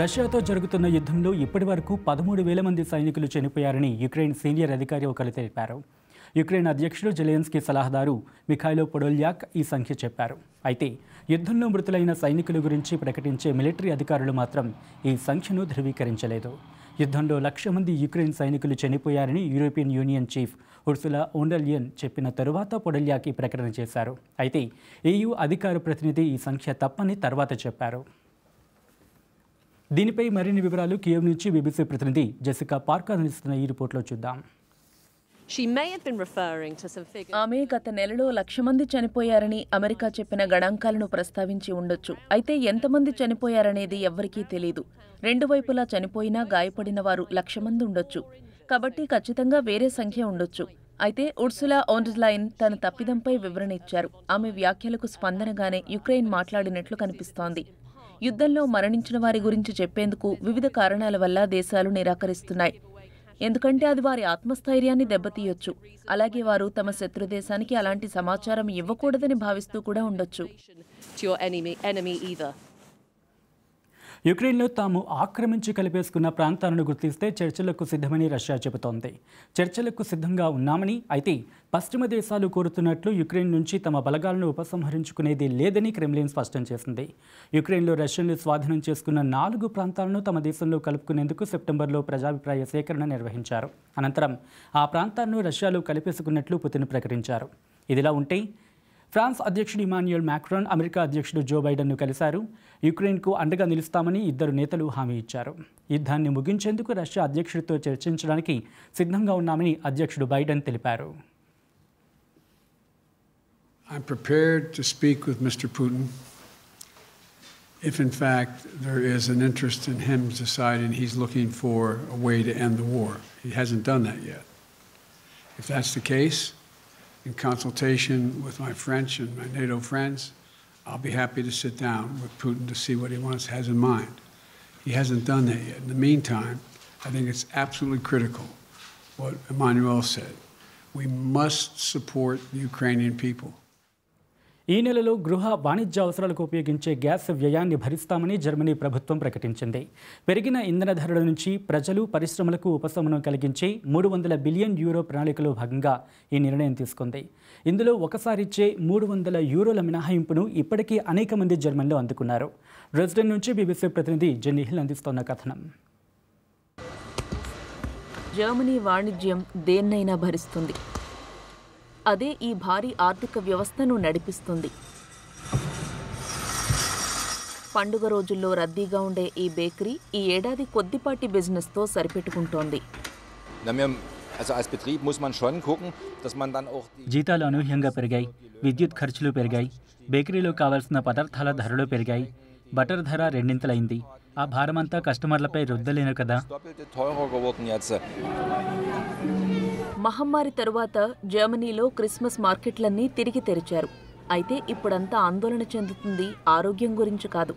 రష్యాతో జరుగుతున్న యుద్ధంలో ఇప్పటి వరకు పదమూడు వేల మంది సైనికులు చనిపోయారని యుక్రెయిన్ సీనియర్ అధికారి ఒకరు తెలిపారు యుక్రెయిన్ అధ్యక్షుడు జెలెన్స్కీ సలహాదారు మిఖాయిలో పొడోల్యాక్ ఈ సంఖ్య చెప్పారు అయితే యుద్ధంలో మృతులైన సైనికుల గురించి ప్రకటించే మిలిటరీ అధికారులు మాత్రం ఈ సంఖ్యను ధృవీకరించలేదు యుద్ధంలో లక్ష మంది యుక్రెయిన్ సైనికులు చనిపోయారని యూరోపియన్ యూనియన్ చీఫ్ ఉర్సులా ఓండల్యన్ చెప్పిన తరువాత పొడల్యాకి ప్రకటన చేశారు అయితే ఏయూ అధికార ప్రతినిధి ఈ సంఖ్య తప్పని తర్వాత చెప్పారు దీనిపై మరిన్ని వివరాలు కియవ్ నుంచి బీబీసీ ప్రతినిధి జెసికా పార్క్ అందిస్తున్న ఈ రిపోర్ట్లో చూద్దాం ఆమె గత నెలలో లక్ష మంది చనిపోయారని అమెరికా చెప్పిన గణాంకాలను ప్రస్తావించి ఉండొచ్చు అయితే ఎంతమంది చనిపోయారనేది ఎవ్వరికీ తెలియదు రెండు వైపులా చనిపోయినా గాయపడిన వారు లక్ష మంది ఉండొచ్చు కాబట్టి ఖచ్చితంగా వేరే సంఖ్య ఉండొచ్చు అయితే ఉర్సులా ఓన్లైన్ తన తప్పిదంపై వివరణ ఇచ్చారు ఆమె వ్యాఖ్యలకు స్పందనగానే యుక్రెయిన్ మాట్లాడినట్లు కనిపిస్తోంది యుద్ధంలో మరణించిన వారి గురించి చెప్పేందుకు వివిధ కారణాల వల్ల దేశాలు నిరాకరిస్తున్నాయి ఎందుకంటే అది వారి ఆత్మస్థైర్యాన్ని దెబ్బతీయొచ్చు అలాగే వారు తమ శత్రుదేశానికి అలాంటి సమాచారం ఇవ్వకూడదని భావిస్తూ కూడా ఉండొచ్చు యుక్రెయిన్లో తాము ఆక్రమించి కలిపేసుకున్న ప్రాంతాలను గుర్తిస్తే చర్చలకు సిద్ధమని రష్యా చెబుతోంది చర్చలకు సిద్ధంగా ఉన్నామని అయితే పశ్చిమ దేశాలు కోరుతున్నట్లు యుక్రెయిన్ నుంచి తమ బలగాలను ఉపసంహరించుకునేది లేదని క్రెమ్లిన్ స్పష్టం చేసింది యుక్రెయిన్లో రష్యన్లు స్వాధీనం చేసుకున్న నాలుగు ప్రాంతాలను తమ దేశంలో కలుపుకునేందుకు సెప్టెంబర్లో ప్రజాభిప్రాయ సేకరణ నిర్వహించారు అనంతరం ఆ ప్రాంతాలను రష్యాలో కలిపేసుకున్నట్లు పుతిన్ ప్రకటించారు ఇదిలా ఉంటే ఫ్రాన్స్ అధ్యక్షుడు ఇమాన్యుయల్ మాక్రాన్ అమెరికా అధ్యక్షుడు జో బైడెన్ను కలిశారు యుక్రెయిన్కు అండగా నిలుస్తామని ఇద్దరు నేతలు హామీ ఇచ్చారు యుద్ధాన్ని ముగించేందుకు రష్యా అధ్యక్షుడితో చర్చించడానికి సిద్ధంగా ఉన్నామని అధ్యక్షుడు బైడెన్ తెలిపారు I'm prepared to speak with Mr. Putin if, in fact, there is an interest in him deciding he's looking for a way to end the war. He hasn't done that yet. If that's the case, in consultation with my French and my NATO friends, I'll be happy to sit down with Putin to see what he wants, has in mind. He hasn't done that yet. In the meantime, I think it's absolutely critical what Emmanuel said. We must support the Ukrainian people. ఈ నెలలో గృహ వాణిజ్య అవసరాలకు ఉపయోగించే gas వ్యయాన్ని భరిస్తామని Germany ప్రభుత్వం ప్రకటించింది పెరిగిన ఇంధన ధరల నుంచి ప్రజలు పరిశ్రమలకు ఉపశమనం కలిగించే మూడు వందల బిలియన్ యూరో ప్రణాళికలో భాగంగా ఈ నిర్ణయం తీసుకుంది ఇందులో ఒకసారిచ్చే మూడు వందల యూరోల మినహాయింపును ఇప్పటికీ అనేక మంది జర్మన్లు అందుకున్నారు రెసిడెంట్ నుంచి బీబీసీ ప్రతినిధి జెన్నిహిల్ అందిస్తోన్న కథనం జర్మనీ వాణిజ్యం దేన్నైనా భరిస్తుంది అదే ఈ భారీ ఆర్థిక వ్యవస్థను నడిపిస్తుంది పండుగ రోజుల్లో రద్దీగా ఉండే ఈ బేకరీ ఈ ఏడాది కొద్దిపాటి బిజినెస్తో సరిపెట్టుకుంటోంది జీతాలు అనూహ్యంగా పెరిగాయి విద్యుత్ ఖర్చులు పెరిగాయి బేకరీలో కావాల్సిన పదార్థాల ధరలు పెరిగాయి బటర్ ధర రెండింతలైంది ఆ భారమంతా కస్టమర్లపై రుద్దలేను కదా మహమ్మారి తరువాత జర్మనీలో క్రిస్మస్ మార్కెట్లన్నీ తిరిగి తెరిచారు అయితే ఇప్పుడంతా ఆందోళన చెందుతుంది ఆరోగ్యం గురించి కాదు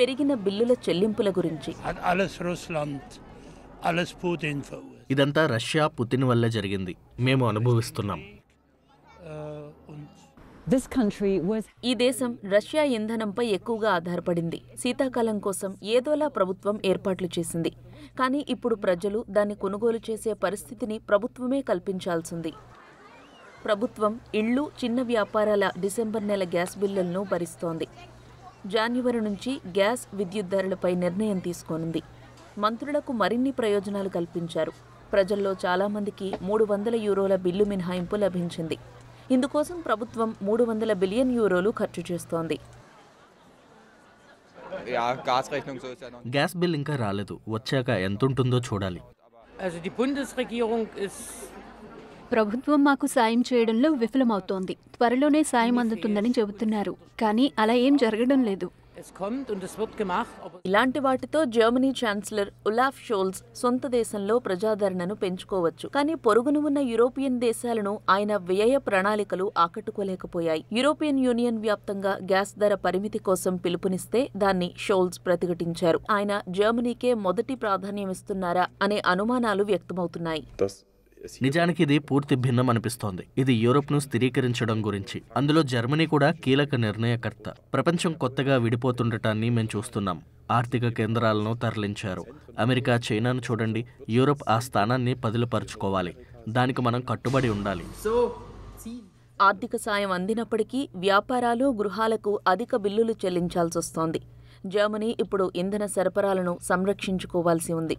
పెరిగిన బిల్లుల చెల్లింపుల గురించి ఇదంతా రష్యా పుతిన్ వల్ల జరిగింది మేము అనుభవిస్తున్నాం ఈ దేశం రష్యా ఇంధనంపై ఎక్కువగా ఆధారపడింది శీతాకాలం కోసం ఏదోలా ప్రభుత్వం ఏర్పాట్లు చేసింది కానీ ఇప్పుడు ప్రజలు దాన్ని కొనుగోలు చేసే పరిస్థితిని ప్రభుత్వమే కల్పించాల్సింది ప్రభుత్వం ఇళ్ళు చిన్న వ్యాపారాల డిసెంబర్ నెల గ్యాస్ బిల్లులను భరిస్తోంది జాన్యువరి నుంచి గ్యాస్ విద్యుత్ ధరలపై నిర్ణయం తీసుకోనుంది మంత్రులకు మరిన్ని ప్రయోజనాలు కల్పించారు ప్రజల్లో చాలామందికి మూడు వందల యూరోల బిల్లు మినహాయింపు లభించింది ఇందుకోసం ప్రభుత్వం మూడు వందల బిలియన్ యూరోలు ఖర్చు చేస్తోంది గ్యాస్ బిల్ ఇంకా రాలేదు వచ్చాక ఎంత ఉంటుందో చూడాలి ప్రభుత్వం మాకు సాయం చేయడంలో విఫలమవుతోంది త్వరలోనే సాయం అందుతుందని చెబుతున్నారు కానీ అలా ఏం జరగడం లేదు ఇలాంటి వాటితో జర్మనీ ఛాన్సలర్ ఉలాఫ్ షోల్స్ సొంత దేశంలో ప్రజాదరణను పెంచుకోవచ్చు కానీ పొరుగున ఉన్న యూరోపియన్ దేశాలను ఆయన వ్యయ ప్రణాళికలు ఆకట్టుకోలేకపోయాయి యూరోపియన్ యూనియన్ వ్యాప్తంగా గ్యాస్ ధర పరిమితి కోసం పిలుపునిస్తే దాన్ని షోల్స్ ప్రతిఘటించారు ఆయన జర్మనీకే మొదటి ప్రాధాన్యమిస్తున్నారా అనే అనుమానాలు వ్యక్తమవుతున్నాయి నిజానికి ఇది పూర్తి భిన్నం అనిపిస్తోంది ఇది యూరోప్ను స్థిరీకరించడం గురించి అందులో జర్మనీ కూడా కీలక నిర్ణయకర్త ప్రపంచం కొత్తగా విడిపోతుండటాన్ని మేము చూస్తున్నాం ఆర్థిక కేంద్రాలను తరలించారు అమెరికా చైనాను చూడండి యూరోప్ ఆ స్థానాన్ని పదిలపరుచుకోవాలి దానికి మనం కట్టుబడి ఉండాలి ఆర్థిక సాయం అందినప్పటికీ వ్యాపారాలు గృహాలకు అధిక బిల్లులు చెల్లించాల్సి వస్తోంది జర్మనీ ఇప్పుడు ఇంధన సరఫరాలను సంరక్షించుకోవాల్సి ఉంది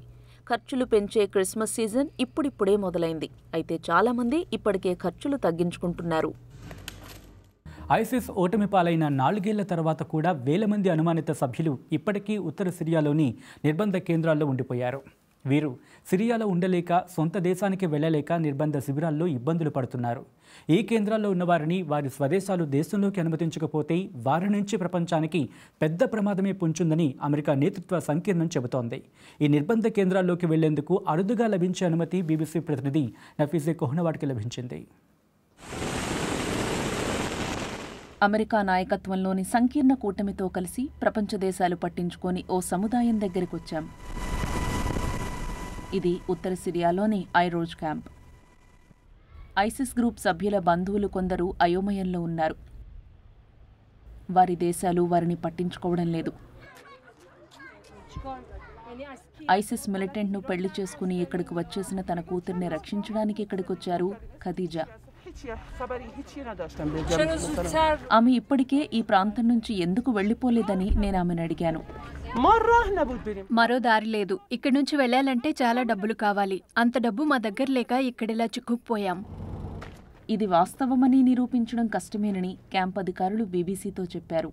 ఖర్చులు పెంచే క్రిస్మస్ సీజన్ ఇప్పుడిప్పుడే మొదలైంది అయితే చాలామంది ఇప్పటికే ఖర్చులు తగ్గించుకుంటున్నారు ఐసిస్ ఓటమి పాలైన నాలుగేళ్ల తర్వాత కూడా వేల మంది అనుమానిత సభ్యులు ఇప్పటికీ ఉత్తర సిరియాలోని నిర్బంధ కేంద్రాల్లో ఉండిపోయారు వీరు సిరియాలో ఉండలేక సొంత దేశానికి వెళ్ళలేక నిర్బంధ శిబిరాల్లో ఇబ్బందులు పడుతున్నారు ఈ కేంద్రాల్లో ఉన్నవారిని వారి స్వదేశాలు దేశంలోకి అనుమతించకపోతే వారి నుంచి ప్రపంచానికి పెద్ద ప్రమాదమే పుంచుందని అమెరికా నేతృత్వ సంకీర్ణం చెబుతోంది ఈ నిర్బంధ కేంద్రాల్లోకి వెళ్లేందుకు అరుదుగా లభించే అనుమతి బీబీసీ ప్రతినిధి నఫీజే కోహ్నవాడ్కి లభించింది అమెరికా నాయకత్వంలోని సంకీర్ణ కూటమితో కలిసి ప్రపంచ దేశాలు పట్టించుకొని ఓ సముదాయం దగ్గరికొచ్చాం ఇది ఉత్తర సిరియాలోని ఐరోజ్ క్యాంప్ ఐసిస్ గ్రూప్ సభ్యుల బంధువులు కొందరు అయోమయంలో ఉన్నారు వారి దేశాలు వారిని పట్టించుకోవడం లేదు ఐసిస్ మిలిటెంట్ను పెళ్లి చేసుకుని ఇక్కడికి వచ్చేసిన తన కూతుర్ని రక్షించడానికి ఇక్కడికొచ్చారు ఖదీజా ఆమె ఇప్పటికే ఈ ప్రాంతం నుంచి ఎందుకు వెళ్ళిపోలేదని నేను ఆమెను అడిగాను మరో దారి లేదు ఇక్కడి నుంచి వెళ్ళాలంటే చాలా డబ్బులు కావాలి అంత డబ్బు మా దగ్గర లేక ఇక్కడిలా చిక్కుపోయాం ఇది వాస్తవమని నిరూపించడం కష్టమేనని క్యాంప్ అధికారులు బీబీసీతో చెప్పారు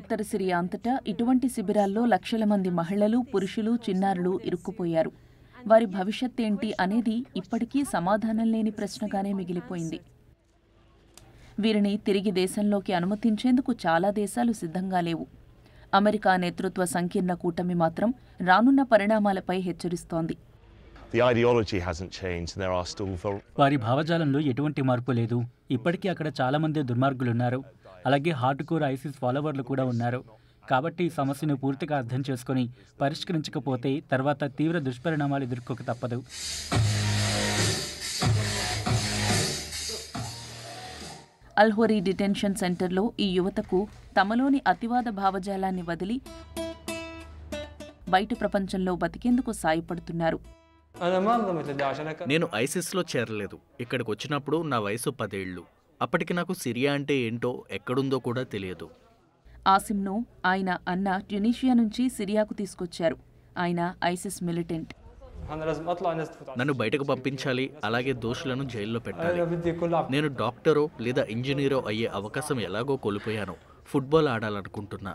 ఉత్తర సిరియా అంతటా ఇటువంటి శిబిరాల్లో లక్షల మంది మహిళలు పురుషులు చిన్నారులు ఇరుక్కుపోయారు వారి భవిష్యత్ ఏంటి అనేది ఇప్పటికీ సమాధానం లేని ప్రశ్నగానే మిగిలిపోయింది వీరిని తిరిగి దేశంలోకి అనుమతించేందుకు చాలా దేశాలు సిద్ధంగా లేవు అమెరికా నేతృత్వ సంకీర్ణ కూటమి మాత్రం రానున్న పరిణామాలపై హెచ్చరిస్తోంది వారి భావజాలంలో ఎటువంటి మార్పు లేదు ఇప్పటికీ అక్కడ చాలా మంది దుర్మార్గులున్నారు అలాగే హార్డ్ కోర్ ఐసిస్ ఫాలోవర్లు కూడా ఉన్నారు కాబట్టి ఈ సమస్యను పూర్తిగా అర్థం చేసుకుని పరిష్కరించకపోతే తర్వాత తీవ్ర దుష్పరిణామాలు ఎదుర్కోక తప్పదు అల్హోరీ డిటెన్షన్ సెంటర్లో ఈ యువతకు తమలోని అతివాద భావజాలాన్ని వదిలి బయట ప్రపంచంలో బతికేందుకు సాయపడుతున్నారు నేను ఐసిస్లో చేరలేదు ఇక్కడికి వచ్చినప్పుడు నా వయసు పదేళ్లు అప్పటికి నాకు సిరియా అంటే ఏంటో ఎక్కడుందో కూడా తెలియదు ఆసిమ్ను ఆయన అన్న ట్యునీషియా నుంచి సిరియాకు తీసుకొచ్చారు ఆయన ఐసిస్ మిలిటెంట్ నన్ను బయటకు పంపించాలి అలాగే దోషులను జైల్లో పెట్టాలి నేను డాక్టరో లేదా ఇంజనీరో అయ్యే అవకాశం ఎలాగో కోల్పోయాను ఫుట్బాల్ ఆడాలనుకుంటున్నా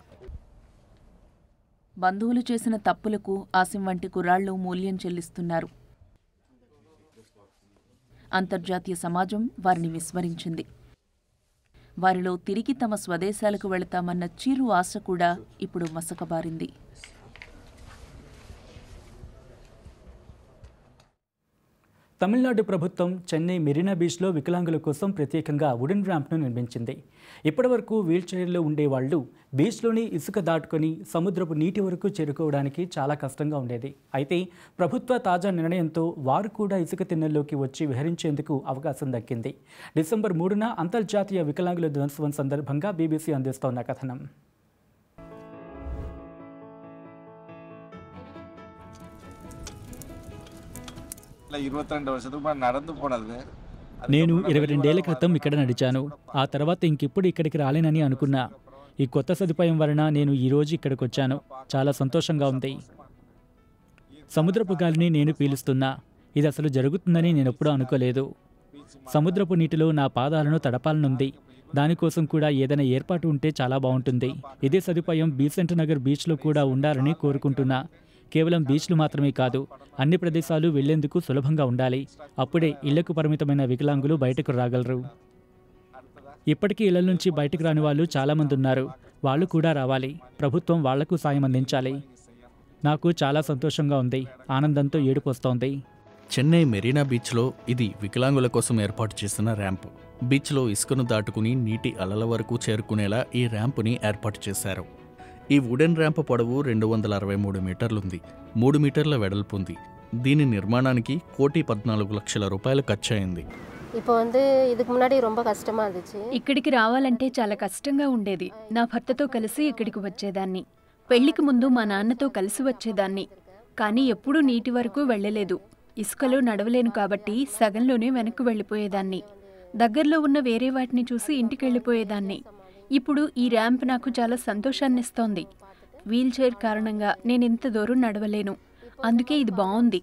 బంధువులు చేసిన తప్పులకు ఆసిం వంటి కుర్రాళ్లు మూల్యం చెల్లిస్తున్నారు అంతర్జాతీయ సమాజం వారిని విస్మరించింది వారిలో తిరిగి తమ స్వదేశాలకు వెళతామన్న చిరు ఆశ కూడా ఇప్పుడు మసకబారింది తమిళనాడు ప్రభుత్వం చెన్నై మెరీనా బీచ్లో వికలాంగుల కోసం ప్రత్యేకంగా వుడెన్ ర్యాంప్ను నిర్మించింది ఇప్పటివరకు వీల్చైర్లో ఉండేవాళ్లు బీచ్లోని ఇసుక దాటుకొని సముద్రపు నీటి వరకు చేరుకోవడానికి చాలా కష్టంగా ఉండేది అయితే ప్రభుత్వ తాజా నిర్ణయంతో వారు కూడా ఇసుక తిన్నెల్లోకి వచ్చి విహరించేందుకు అవకాశం దక్కింది డిసెంబర్ మూడున అంతర్జాతీయ వికలాంగుల దినోత్సవం సందర్భంగా బీబీసీ అందిస్తోన్న కథనం నేను ఇరవై రెండేళ్ల క్రితం ఇక్కడ నడిచాను ఆ తర్వాత ఇంకెప్పుడు ఇక్కడికి రాలేనని అనుకున్నా ఈ కొత్త సదుపాయం వలన నేను ఈరోజు ఇక్కడికి వచ్చాను చాలా సంతోషంగా ఉంది సముద్రపు గాలిని నేను పీలుస్తున్నా ఇది అసలు జరుగుతుందని నేను ఎప్పుడూ అనుకోలేదు సముద్రపు నీటిలో నా పాదాలను తడపాలనుంది దానికోసం కూడా ఏదైనా ఏర్పాటు ఉంటే చాలా బాగుంటుంది ఇదే సదుపాయం బీసెంట్ నగర్ బీచ్లో కూడా ఉండాలని కోరుకుంటున్నా కేవలం బీచ్లు మాత్రమే కాదు అన్ని ప్రదేశాలు వెళ్లేందుకు సులభంగా ఉండాలి అప్పుడే ఇళ్లకు పరిమితమైన వికలాంగులు బయటకు రాగలరు ఇప్పటికీ ఇళ్ల నుంచి బయటకు రాని వాళ్ళు చాలామంది ఉన్నారు వాళ్ళు కూడా రావాలి ప్రభుత్వం వాళ్లకు సాయం అందించాలి నాకు చాలా సంతోషంగా ఉంది ఆనందంతో ఏడుపొస్తోంది చెన్నై మెరీనా బీచ్లో ఇది వికలాంగుల కోసం ఏర్పాటు చేసిన ర్యాంప్ బీచ్లో ఇసుకను దాటుకుని నీటి అలల వరకు చేరుకునేలా ఈ ర్యాంపుని ఏర్పాటు చేశారు ఈ వుడెన్ ర్యాంప్ పొడవు రెండు వందల అరవై మూడు మీటర్లుంది మూడు మీటర్ల వెడల్పు ఉంది దీని నిర్మాణానికి కోటి పద్నాలుగు లక్షల రూపాయలు ఖర్చయింది இப்போ வந்து இதுக்கு முன்னாடி కష్టమా ఇక్కడికి రావాలంటే చాలా కష్టంగా ఉండేది నా భర్తతో కలిసి ఇక్కడికి వచ్చేదాన్ని పెళ్లికి ముందు మా నాన్నతో కలిసి వచ్చేదాన్ని కానీ ఎప్పుడూ నీటి వరకు వెళ్ళలేదు ఇసుకలో నడవలేను కాబట్టి సగంలోనే వెనక్కి వెళ్ళిపోయేదాన్ని దగ్గరలో ఉన్న వేరే వాటిని చూసి ఇంటికి వెళ్ళిపోయేదాన్ని ఇప్పుడు ఈ ర్యాంప్ నాకు చాలా సంతోషాన్నిస్తోంది వీల్చైర్ కారణంగా నేను ఇంత దూరం నడవలేను అందుకే ఇది బాగుంది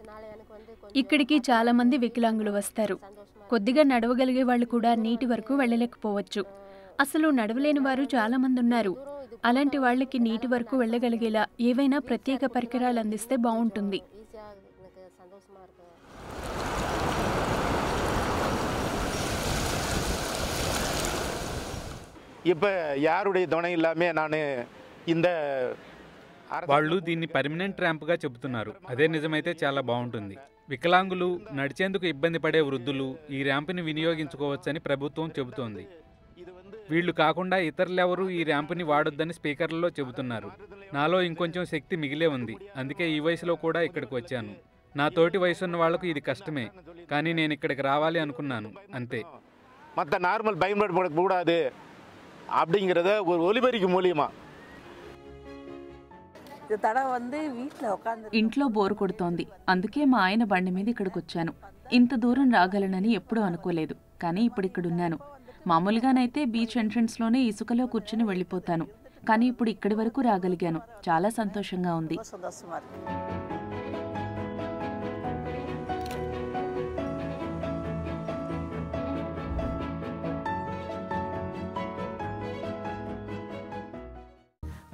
ఇక్కడికి చాలామంది వికలాంగులు వస్తారు కొద్దిగా నడవగలిగే వాళ్ళు కూడా నీటి వరకు వెళ్ళలేకపోవచ్చు అసలు నడవలేని వారు చాలామంది ఉన్నారు అలాంటి వాళ్ళకి నీటి వరకు వెళ్ళగలిగేలా ఏవైనా ప్రత్యేక పరికరాలు అందిస్తే బాగుంటుంది ఇప్పుడు యారుడే దొణ இல்லாமல் நான் ఇంద వాళ్ళు దీన్ని పర్మనెంట్ ర్యాంప్గా చెబుతున్నారు అదే నిజమైతే చాలా బాగుంటుంది వికలాంగులు నడిచేందుకు ఇబ్బంది పడే వృద్ధులు ఈ ర్యాంపుని వినియోగించుకోవచ్చని ప్రభుత్వం చెబుతోంది వీళ్ళు కాకుండా ఇతరులెవరూ ఈ ర్యాంపుని వాడొద్దని స్పీకర్లలో చెబుతున్నారు నాలో ఇంకొంచెం శక్తి మిగిలే ఉంది అందుకే ఈ వయసులో కూడా ఇక్కడికి వచ్చాను నా తోటి వయసున్న వాళ్లకు ఇది కష్టమే కానీ నేను ఇక్కడికి రావాలి అనుకున్నాను అంతే మొత్తం నార్మల్ భయం పడకూడదు அப்படிங்கிறத ஒரு ஒலிபரிக்கு மூலியமா ఇంట్లో బోర్ కొడుతోంది అందుకే మా ఆయన బండి మీద ఇక్కడికి వచ్చాను ఇంత దూరం రాగలనని ఎప్పుడూ అనుకోలేదు కానీ ఇప్పుడు ఇక్కడున్నాను మామూలుగానైతే బీచ్ ఎంట్రన్స్ లోనే ఇసుకలో కూర్చుని వెళ్ళిపోతాను కానీ ఇప్పుడు ఇక్కడి వరకు రాగలిగాను చాలా సంతోషంగా ఉంది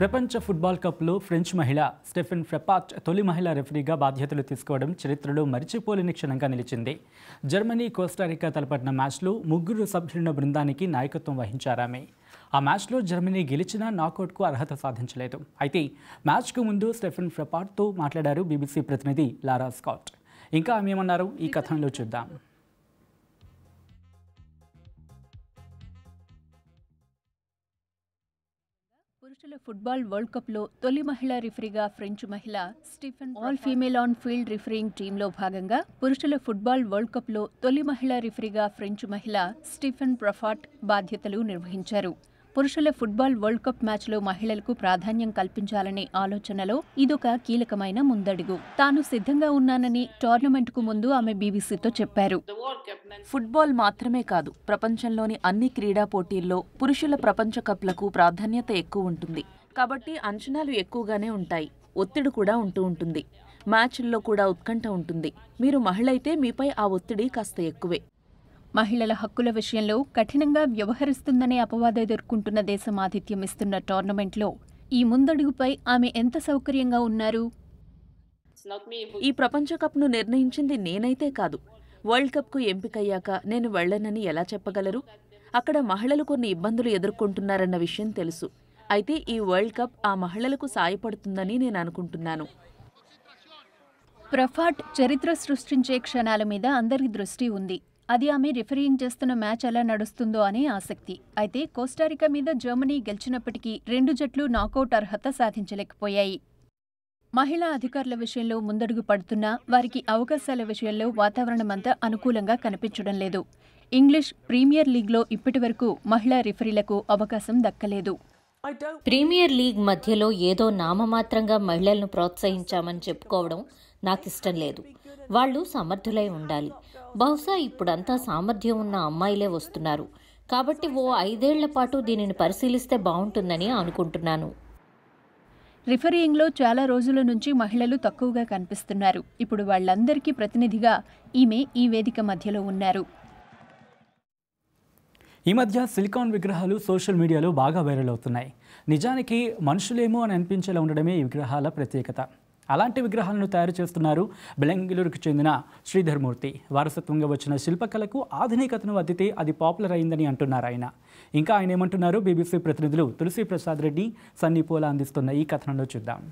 ప్రపంచ ఫుట్బాల్ కప్లో ఫ్రెంచ్ మహిళ స్టెఫెన్ ఫ్రెపాట్ తొలి మహిళా రెఫరీగా బాధ్యతలు తీసుకోవడం చరిత్రలో మరిచిపోలేని క్షణంగా నిలిచింది జర్మనీ కోస్టారికా తలపడిన మ్యాచ్లో ముగ్గురు సభ్యులున్న బృందానికి నాయకత్వం వహించారామె ఆ మ్యాచ్లో జర్మనీ గెలిచినా నాకౌట్కు అర్హత సాధించలేదు అయితే మ్యాచ్కు ముందు స్టెఫెన్ ఫ్రెపాట్తో మాట్లాడారు బీబీసీ ప్రతినిధి లారా స్కాట్ ఇంకా ఏమన్నారు ఈ కథనంలో చూద్దాం మహిళల ఫుట్బాల్ వరల్డ్ కప్లో తొలి మహిళా రిఫరీగా ఫ్రెంచ్ మహిళ Stephen all female on field refereeing టీంలో భాగంగా పురుషుల ఫుట్బాల్ వరల్డ్ కప్లో తొలి మహిళా రిఫరీగా ఫ్రెంచ్ మహిళ స్టీఫెన్ ప్రఫాట్ బాధ్యతలు నిర్వహించారు పురుషుల ఫుట్బాల్ వరల్డ్ కప్ మ్యాచ్లో మహిళలకు ప్రాధాన్యం కల్పించాలనే ఆలోచనలో ఇదొక కీలకమైన ముందడుగు తాను సిద్ధంగా ఉన్నానని టోర్నమెంట్కు ముందు ఆమె బీబీసీతో చెప్పారు ఫుట్బాల్ మాత్రమే కాదు ప్రపంచంలోని అన్ని క్రీడా పోటీల్లో పురుషుల ప్రపంచ కప్లకు ప్రాధాన్యత ఎక్కువ ఉంటుంది కాబట్టి అంచనాలు ఎక్కువగానే ఉంటాయి ఒత్తిడి కూడా ఉంటూ ఉంటుంది మ్యాచ్ల్లో కూడా ఉత్కంఠ ఉంటుంది మీరు మహిళైతే మీపై ఆ ఒత్తిడి కాస్త ఎక్కువే మహిళల హక్కుల విషయంలో కఠినంగా వ్యవహరిస్తుందనే అపవాద ఎదుర్కొంటున్న దేశం ఆతిథ్యమిస్తున్న టోర్నమెంట్లో ఈ ముందడుగుపై ఆమె ఎంత సౌకర్యంగా ఉన్నారు ఈ ప్రపంచ నిర్ణయించింది నేనైతే కాదు వరల్డ్ కప్కు ఎంపికయ్యాక నేను వెళ్లనని ఎలా చెప్పగలరు అక్కడ మహిళలు కొన్ని ఇబ్బందులు ఎదుర్కొంటున్నారన్న విషయం తెలుసు అయితే ఈ వరల్డ్ కప్ ఆ మహిళలకు సాయపడుతుందని నేను అనుకుంటున్నాను ప్రఫాట్ చరిత్ర సృష్టించే క్షణాల మీద అందరి దృష్టి ఉంది అది ఆమె రిఫరింగ్ చేస్తున్న మ్యాచ్ ఎలా నడుస్తుందో అనే ఆసక్తి అయితే కోస్టారికా మీద జర్మనీ గెలిచినప్పటికీ రెండు జట్లు నాకౌట్ అర్హత సాధించలేకపోయాయి మహిళా అధికారుల విషయంలో ముందడుగు పడుతున్నా వారికి అవకాశాల విషయంలో వాతావరణమంతా అనుకూలంగా కనిపించడం లేదు ఇంగ్లీష్ ప్రీమియర్ లీగ్లో ఇప్పటివరకు మహిళా రిఫరీలకు అవకాశం దక్కలేదు ప్రీమియర్ లీగ్ మధ్యలో ఏదో నామమాత్రంగా మహిళలను ప్రోత్సహించామని చెప్పుకోవడం నాకు ఇష్టం లేదు వాళ్ళు సమర్థులై ఉండాలి బహుశా ఇప్పుడంతా సామర్థ్యం ఉన్న అమ్మాయిలే వస్తున్నారు కాబట్టి ఓ ఐదేళ్ల పాటు దీనిని పరిశీలిస్తే బాగుంటుందని అనుకుంటున్నాను రిఫరీయింగ్లో చాలా రోజుల నుంచి మహిళలు తక్కువగా కనిపిస్తున్నారు ఇప్పుడు వాళ్ళందరికీ ప్రతినిధిగా ఈమె ఈ వేదిక మధ్యలో ఉన్నారు ఈ మధ్య సిలికాన్ విగ్రహాలు సోషల్ మీడియాలో బాగా వైరల్ అవుతున్నాయి నిజానికి మనుషులేమో అని అనిపించేలా ఉండడమే ఈ విగ్రహాల ప్రత్యేకత అలాంటి విగ్రహాలను తయారు చేస్తున్నారు బెంగళూరుకు చెందిన శ్రీధర్మూర్తి వారసత్వంగా వచ్చిన శిల్పకళకు ఆధునికతను అద్దితే అది పాపులర్ అయిందని అంటున్నారు ఆయన ఇంకా ఆయన ఏమంటున్నారు బీబీసీ ప్రతినిధులు తులసి ప్రసాద్ రెడ్డి సన్నీ పోలా అందిస్తున్న ఈ కథనంలో చూద్దాం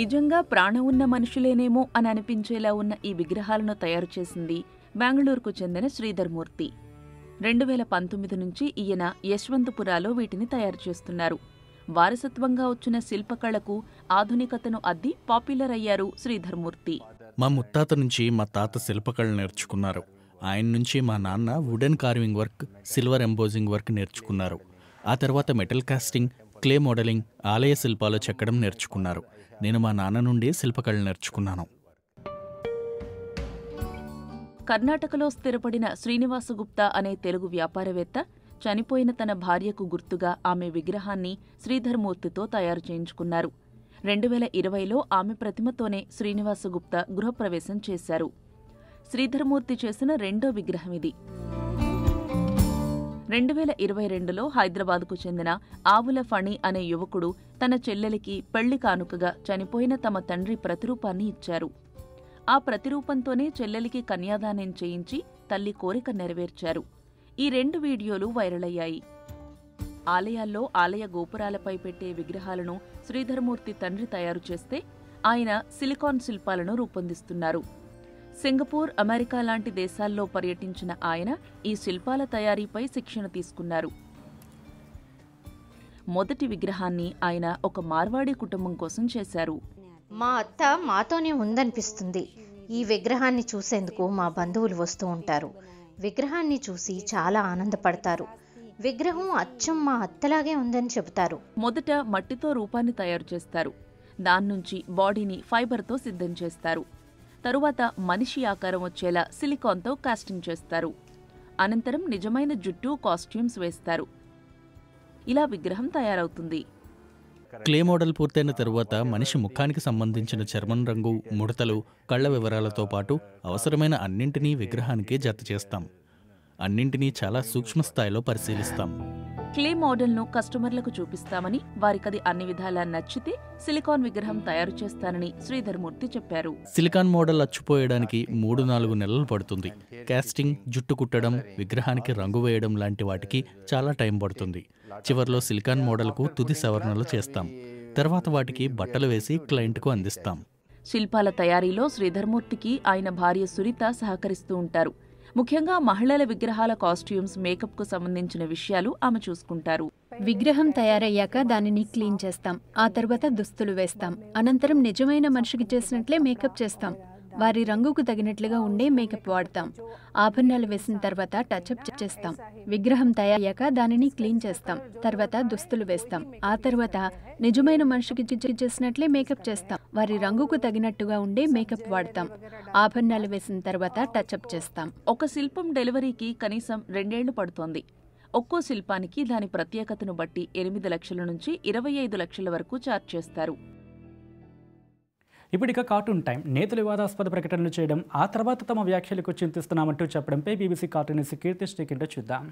నిజంగా ప్రాణం ఉన్న మనుషులేనేమో అని అనిపించేలా ఉన్న ఈ విగ్రహాలను తయారు చేసింది బెంగళూరుకు చెందిన శ్రీధర్మూర్తి రెండు వేల పంతొమ్మిది నుంచి ఈయన యశ్వంతపురాలో వీటిని తయారు చేస్తున్నారు వారసత్వంగా వచ్చిన శిల్పకళకు ఆధునికతను అద్ది పాపులర్ అయ్యారు శ్రీధర్మూర్తి మా ముత్తాత నుంచి మా తాత శిల్పకళ నేర్చుకున్నారు ఆయన నుంచి మా నాన్న wooden carving work silver embossing work నేర్చుకున్నారు ఆ తర్వాత మెటల్ కాస్టింగ్ క్లే మోడలింగ్ ఆలయ శిల్పాలు చెక్కడం నేర్చుకున్నారు నేను మా నాన్న నుండి శిల్పకళ నేర్చుకున్నాను కర్ణాటకలో స్థిరపడిన శ్రీనివాసగుప్త అనే తెలుగు వ్యాపారవేత్త చనిపోయిన తన భార్యకు గుర్తుగా ఆమె విగ్రహాన్ని శ్రీధర్మూర్తితో తయారు చేయించుకున్నారు రెండు వేల ఇరవైలో ఆమె ప్రతిమతోనే శ్రీనివాసగుప్త గృహప్రవేశం చేశారు శ్రీధర్మూర్తి చేసిన రెండో విగ్రహం ఇది రెండు వేల ఇరవై రెండులో హైదరాబాద్కు చెందిన ఆవుల ఫణి అనే యువకుడు తన చెల్లెలికి పెళ్లి కానుకగా చనిపోయిన తమ తండ్రి ప్రతిరూపాన్ని ఇచ్చారు ఆ ప్రతిరూపంతోనే చెల్లెలికి కన్యాదానం చేయించి తల్లి కోరిక నెరవేర్చారు ఈ రెండు వీడియోలు వైరల్ అయ్యాయి ఆలయాల్లో ఆలయ గోపురాలపై పెట్టే విగ్రహాలను శ్రీధర్మూర్తి తండ్రి తయారు చేస్తే ఆయన సిలికాన్ శిల్పాలను రూపొందిస్తున్నారు సింగపూర్ అమెరికా లాంటి దేశాల్లో పర్యటించిన ఆయన ఈ శిల్పాల తయారీపై శిక్షణ తీసుకున్నారు మొదటి విగ్రహాన్ని ఆయన ఒక మార్వాడి కుటుంబం కోసం చేశారు మా అత్త మాతోనే ఉందనిపిస్తుంది ఈ విగ్రహాన్ని చూసేందుకు మా బంధువులు వస్తూ ఉంటారు విగ్రహాన్ని చూసి చాలా ఆనందపడతారు విగ్రహం అచ్చం మా అత్తలాగే ఉందని చెబుతారు మొదట మట్టితో రూపాన్ని తయారు చేస్తారు దాని నుంచి బాడీని ఫైబర్తో సిద్ధం చేస్తారు తరువాత మనిషి ఆకారం వచ్చేలా సిలికాన్తో కాస్టింగ్ చేస్తారు అనంతరం నిజమైన జుట్టు కాస్ట్యూమ్స్ వేస్తారు ఇలా విగ్రహం తయారవుతుంది క్లే మోడల్ పూర్తయిన తరువాత మనిషి ముఖానికి సంబంధించిన చర్మం రంగు ముడతలు కళ్ళ వివరాలతో పాటు అవసరమైన అన్నింటినీ విగ్రహానికి జత చేస్తాం అన్నింటినీ చాలా సూక్ష్మ స్థాయిలో పరిశీలిస్తాం క్లే మోడల్ను కస్టమర్లకు చూపిస్తామని వారికది అన్ని విధాలా నచ్చితే సిలికాన్ విగ్రహం తయారు చేస్తానని మూర్తి చెప్పారు సిలికాన్ మోడల్ అచ్చిపోయడానికి మూడు నాలుగు నెలలు పడుతుంది కాస్టింగ్ జుట్టు కుట్టడం విగ్రహానికి రంగు వేయడం లాంటి వాటికి చాలా టైం పడుతుంది చివరిలో సిలికాన్ మోడల్కు తుది సవరణలు చేస్తాం తర్వాత వాటికి బట్టలు వేసి క్లయింట్కు అందిస్తాం శిల్పాల తయారీలో శ్రీధర్మూర్తికి ఆయన భార్య సురిత సహకరిస్తూ ఉంటారు ముఖ్యంగా మహిళల విగ్రహాల కాస్ట్యూమ్స్ మేకప్ కు సంబంధించిన విషయాలు ఆమె చూసుకుంటారు విగ్రహం తయారయ్యాక దానిని క్లీన్ చేస్తాం ఆ తర్వాత దుస్తులు వేస్తాం అనంతరం నిజమైన మనిషికి చేసినట్లే మేకప్ చేస్తాం వారి రంగుకు తగినట్లుగా ఉండే మేకప్ వాడతాం ఆభరణాలు వేసిన తర్వాత టచ్అప్ చేస్తాం విగ్రహం తయారయ్యాక దానిని క్లీన్ చేస్తాం తర్వాత దుస్తులు వేస్తాం ఆ తర్వాత నిజమైన మనిషికి చేసినట్లే మేకప్ చేస్తాం వారి రంగుకు తగినట్టుగా ఉండే మేకప్ వాడతాం ఆభరణాలు వేసిన తర్వాత టచ్అప్ చేస్తాం ఒక శిల్పం డెలివరీకి కనీసం రెండేళ్లు పడుతోంది ఒక్కో శిల్పానికి దాని ప్రత్యేకతను బట్టి ఎనిమిది లక్షల నుంచి ఇరవై ఐదు లక్షల వరకు చార్జ్ చేస్తారు ఇప్పటిక కార్టూన్ టైం నేతలు వివాదాస్పద ప్రకటనలు చేయడం ఆ తర్వాత తమ వ్యాఖ్యలకు చింతిస్తున్నామంటూ చెప్పడంపై బీబీసీ కార్టూనిస్ట్ కీర్తి శ్రీకింట చూద్దాం